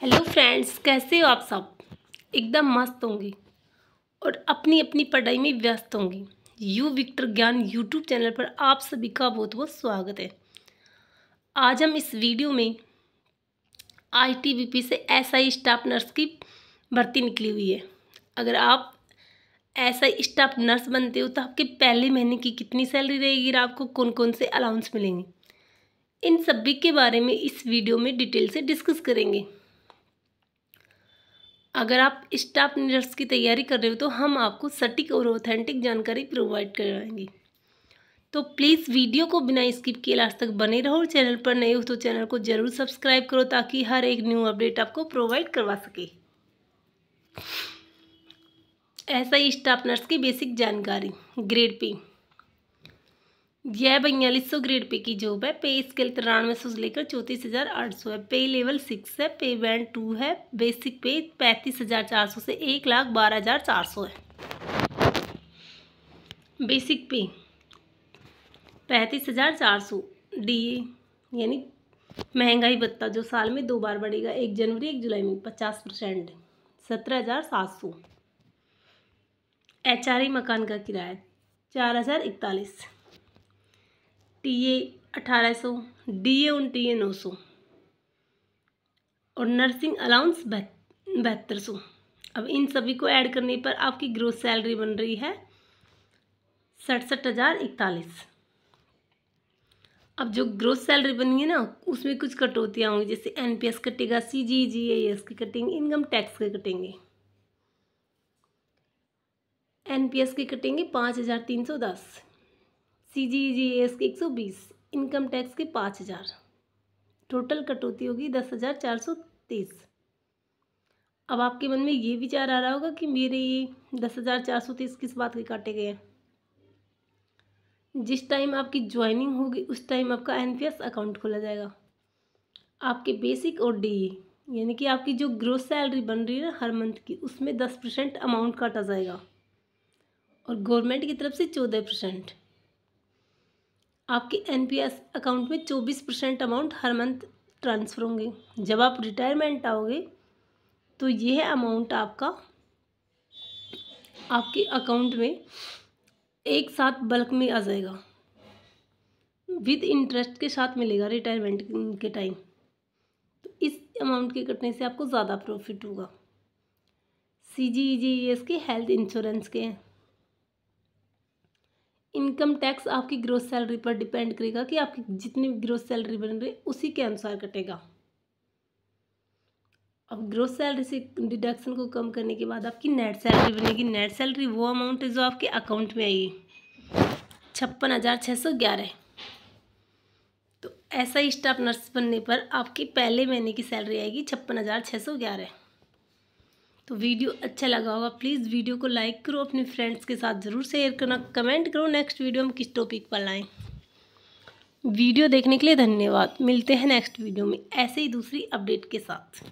hello friends कैसे हो आप सब एकदम मस्त होंगी और अपनी अपनी पढ़ाई में व्यस्त होंगी you Victor Gyan YouTube channel पर आप सभी का बहुत बहुत स्वागत है आज हम इस वीडियो में आईटीबीपी से एसआई स्टाफ नर्स की भर्ती निकली हुई है अगर आप एसआई स्टाफ नर्स बनते हो तो आपके पहले महीने की कितनी सैलरी रहेगी और आपको कौन कौन से अलाउंस मिलेंगे इन सभी के बारे में इस वीडियो में डिटेल से डिस्कस करेंगे अगर आप स्टाफ नर्स की तैयारी कर रहे हो तो हम आपको सटीक और ऑथेंटिक जानकारी प्रोवाइड करवाएंगे तो प्लीज़ वीडियो को बिना स्किप किए लास्ट तक बने रहो और चैनल पर नए हो तो चैनल को ज़रूर सब्सक्राइब करो ताकि हर एक न्यू अपडेट आपको प्रोवाइड करवा सके ऐसा ही स्टाफ नर्स की बेसिक जानकारी ग्रेड पे यह बयालीस सौ ग्रेड पे की जॉब है पे स्केल तिरानवे सौ से लेकर चौंतीस हज़ार आठ सौ है पे लेवल सिक्स है पे बैंड टू है बेसिक पे पैंतीस हज़ार चार सौ से एक लाख बारह हज़ार चार सौ है बेसिक पे पैंतीस हज़ार चार सौ डी यानी महंगाई भत्ता जो साल में दो बार बढ़ेगा एक जनवरी एक जुलाई में पचास परसेंट सत्रह हज़ार सात सौ एच मकान का किराया चार हज़ार इकतालीस टी ए अठारह सौ डी ए उन टी ए नौ सौ और नर्सिंग अलाउंस बहत्तर सौ अब इन सभी को ऐड करने पर आपकी ग्रोथ सैलरी बन रही है सड़सठ हज़ार इकतालीस अब जो ग्रोथ सैलरी बनी है ना उसमें कुछ कटौतियाँ होंगी जैसे एनपीएस कटेगा सी जी जी एस की कटेंगे इनकम टैक्स के कटेंगे एनपीएस के कटेंगे पाँच हज़ार तीन सौ दस सी जी जी एस के एक सौ बीस इनकम टैक्स के पाँच हज़ार टोटल कटौती होगी दस हज़ार चार सौ तीस अब आपके मन में ये विचार आ रहा होगा कि मेरे ये दस हज़ार चार सौ तीस किस बात के काटे गए हैं जिस टाइम आपकी ज्वाइनिंग होगी उस टाइम आपका एन अकाउंट खोला जाएगा आपके बेसिक और डी e, यानी कि आपकी जो ग्रोथ सैलरी बन रही है ना हर मंथ की उसमें दस परसेंट अमाउंट काटा जाएगा और गवर्नमेंट की तरफ से चौदह परसेंट आपके एन अकाउंट में चौबीस परसेंट अमाउंट हर मंथ ट्रांसफ़र होंगे जब आप रिटायरमेंट आओगे तो यह अमाउंट आपका आपके अकाउंट में एक साथ बल्क में आ जाएगा विद इंटरेस्ट के साथ मिलेगा रिटायरमेंट के टाइम तो इस अमाउंट के कटने से आपको ज़्यादा प्रॉफिट होगा C G E G S के हेल्थ इंश्योरेंस के हैं इनकम टैक्स आपकी ग्रोस सैलरी पर डिपेंड करेगा कि आपकी जितनी ग्रोस सैलरी बन रही उसी के अनुसार कटेगा अब ग्रोस सैलरी से डिडक्शन को कम करने के बाद आपकी नेट सैलरी बनेगी नेट सैलरी वो अमाउंट है जो आपके अकाउंट में आएगी छप्पन हज़ार छः सौ ग्यारह तो ऐसा ही स्टाफ नर्स बनने पर आपकी पहले महीने की सैलरी आएगी छप्पन हज़ार छः सौ ग्यारह तो वीडियो अच्छा लगा होगा प्लीज़ वीडियो को लाइक करो अपने फ्रेंड्स के साथ ज़रूर शेयर करना कमेंट करो नेक्स्ट वीडियो हम किस टॉपिक पर लाएँ वीडियो देखने के लिए धन्यवाद मिलते हैं नेक्स्ट वीडियो में ऐसे ही दूसरी अपडेट के साथ